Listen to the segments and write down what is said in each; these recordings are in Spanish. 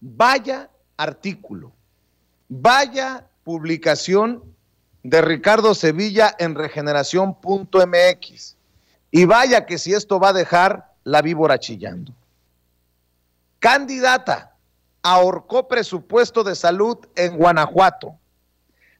Vaya artículo, vaya publicación de Ricardo Sevilla en regeneración.mx. Y vaya que si esto va a dejar la víbora chillando. Candidata ahorcó presupuesto de salud en Guanajuato.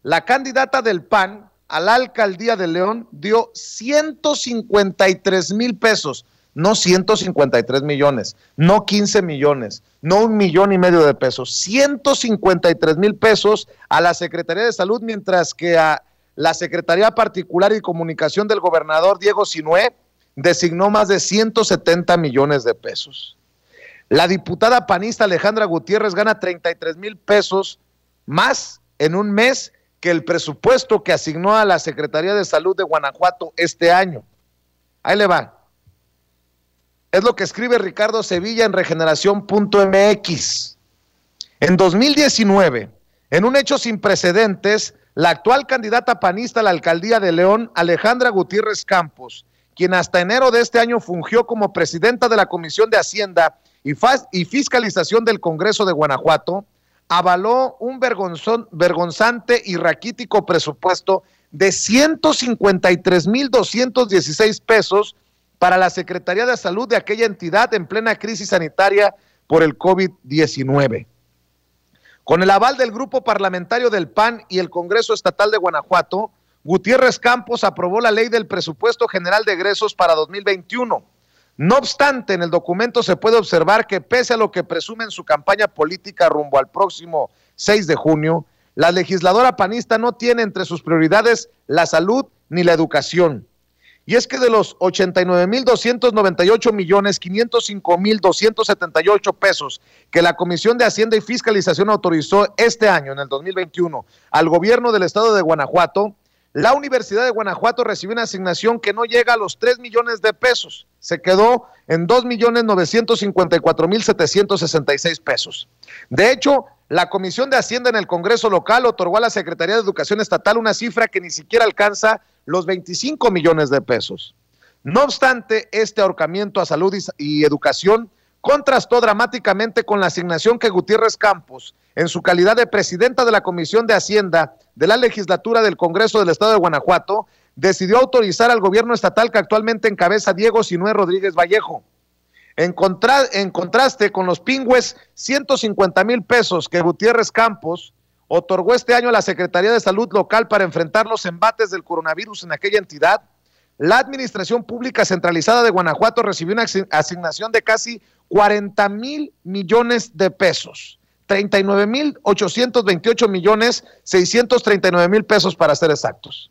La candidata del PAN a la alcaldía de León dio 153 mil pesos no 153 millones, no 15 millones, no un millón y medio de pesos, 153 mil pesos a la Secretaría de Salud, mientras que a la Secretaría Particular y Comunicación del gobernador Diego Sinué designó más de 170 millones de pesos. La diputada panista Alejandra Gutiérrez gana 33 mil pesos más en un mes que el presupuesto que asignó a la Secretaría de Salud de Guanajuato este año. Ahí le va. Es lo que escribe Ricardo Sevilla en regeneración.mx. En 2019, en un hecho sin precedentes, la actual candidata panista a la alcaldía de León, Alejandra Gutiérrez Campos, quien hasta enero de este año fungió como presidenta de la Comisión de Hacienda y, Fiscalización del Congreso de Guanajuato, avaló un vergonzante y raquítico presupuesto de 153.216 pesos para la Secretaría de Salud de aquella entidad en plena crisis sanitaria por el COVID-19. Con el aval del grupo parlamentario del PAN y el Congreso Estatal de Guanajuato, Gutiérrez Campos aprobó la ley del presupuesto general de egresos para 2021. No obstante, en el documento se puede observar que pese a lo que presume en su campaña política rumbo al próximo 6 de junio, la legisladora panista no tiene entre sus prioridades la salud ni la educación. Y es que de los 89.298 millones 505.278 pesos que la Comisión de Hacienda y Fiscalización autorizó este año, en el 2021, al gobierno del estado de Guanajuato, la Universidad de Guanajuato recibió una asignación que no llega a los 3 millones de pesos. Se quedó en 2 millones 954 mil 766 pesos. De hecho, la Comisión de Hacienda en el Congreso local otorgó a la Secretaría de Educación Estatal una cifra que ni siquiera alcanza los 25 millones de pesos. No obstante, este ahorcamiento a salud y, educación contrastó dramáticamente con la asignación que Gutiérrez Campos, en su calidad de presidenta de la Comisión de Hacienda de la legislatura del Congreso del Estado de Guanajuato, decidió autorizar al gobierno estatal que actualmente encabeza Diego Sinué Rodríguez Vallejo. En, contraste con los pingües 150 mil pesos que Gutiérrez Campos otorgó este año a la Secretaría de Salud local para enfrentar los embates del coronavirus en aquella entidad, la Administración Pública Centralizada de Guanajuato recibió una asignación de casi 40 mil millones de pesos. 39 mil 828 millones 639 mil pesos para ser exactos.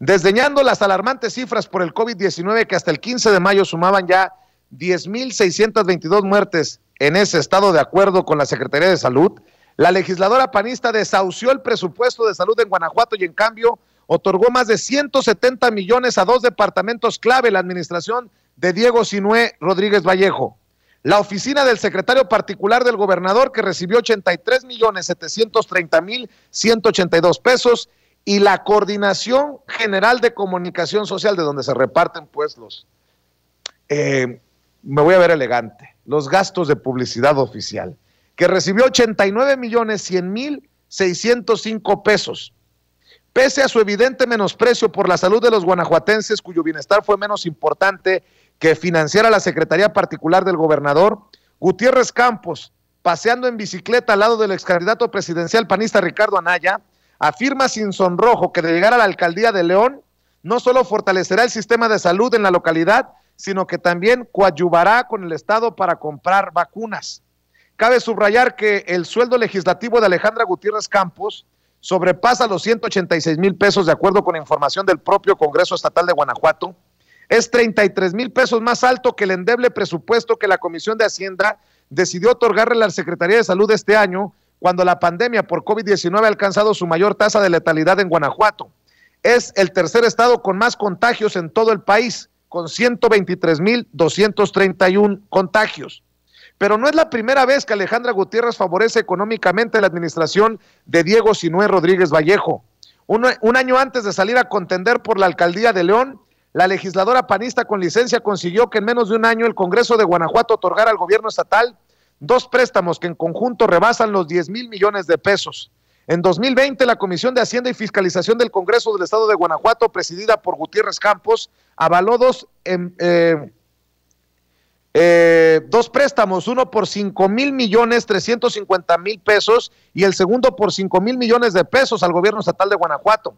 Desdeñando las alarmantes cifras por el COVID-19 que hasta el 15 de mayo sumaban ya mil 622 muertes en ese estado de acuerdo con la Secretaría de Salud, la legisladora panista desahució el presupuesto de salud en Guanajuato y en cambio otorgó más de 170 millones a dos departamentos clave la administración de Diego Sinué Rodríguez Vallejo. La oficina del secretario particular del gobernador que recibió 83 millones 730 mil 182 pesos y la Coordinación General de Comunicación Social de donde se reparten pues los, eh, me voy a ver elegante, los gastos de publicidad oficial, que recibió 89 millones 100 mil 605 pesos. Pese a su evidente menosprecio por la salud de los guanajuatenses, cuyo bienestar fue menos importante que financiara la Secretaría Particular del Gobernador. Gutiérrez Campos, paseando en bicicleta al lado del ex candidato presidencial panista Ricardo Anaya, afirma sin sonrojo que de llegar a la alcaldía de León, no solo fortalecerá el sistema de salud en la localidad, sino que también coadyuvará con el Estado para comprar vacunas. Cabe subrayar que el sueldo legislativo de Alejandra Gutiérrez Campos sobrepasa los 186 mil pesos de acuerdo con información del propio Congreso Estatal de Guanajuato, es 33 mil pesos más alto que el endeble presupuesto que la Comisión de Hacienda decidió otorgarle a la Secretaría de Salud este año, cuando la pandemia por COVID-19 ha alcanzado su mayor tasa de letalidad en Guanajuato. Es el tercer estado con más contagios en todo el país, con 123.231 contagios. Pero no es la primera vez que Alejandra Gutiérrez favorece económicamente la administración de Diego Sinué Rodríguez Vallejo. un año antes de salir a contender por la alcaldía de León, la legisladora panista con licencia consiguió que en menos de un año el Congreso de Guanajuato otorgara al gobierno estatal dos préstamos que en conjunto rebasan los 10 mil millones de pesos. En 2020, la Comisión de Hacienda y Fiscalización del Congreso del Estado de Guanajuato, presidida por Gutiérrez Campos, avaló dos, em, eh, eh, dos préstamos, uno por 5 mil millones 350 mil pesos y el segundo por 5 mil millones de pesos al gobierno estatal de Guanajuato.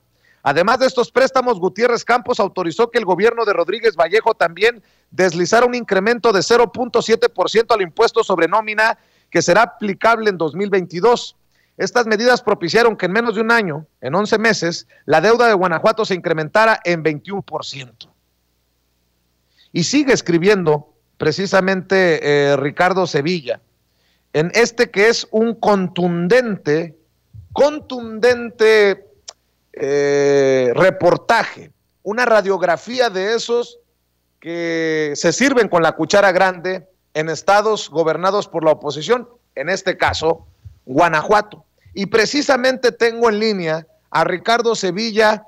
Además de estos préstamos, Gutiérrez Campos autorizó que el gobierno de Rodríguez Vallejo también deslizara un incremento de 0.7% al impuesto sobre nómina que será aplicable en 2022. Estas medidas propiciaron que en menos de un año, en 11 meses, la deuda de Guanajuato se incrementara en 21%. Y sigue escribiendo precisamente eh, Ricardo Sevilla en este que es un contundente, contundente eh, reportaje, una radiografía de esos que se sirven con la cuchara grande en estados gobernados por la oposición, en este caso, Guanajuato. Y precisamente tengo en línea a Ricardo Sevilla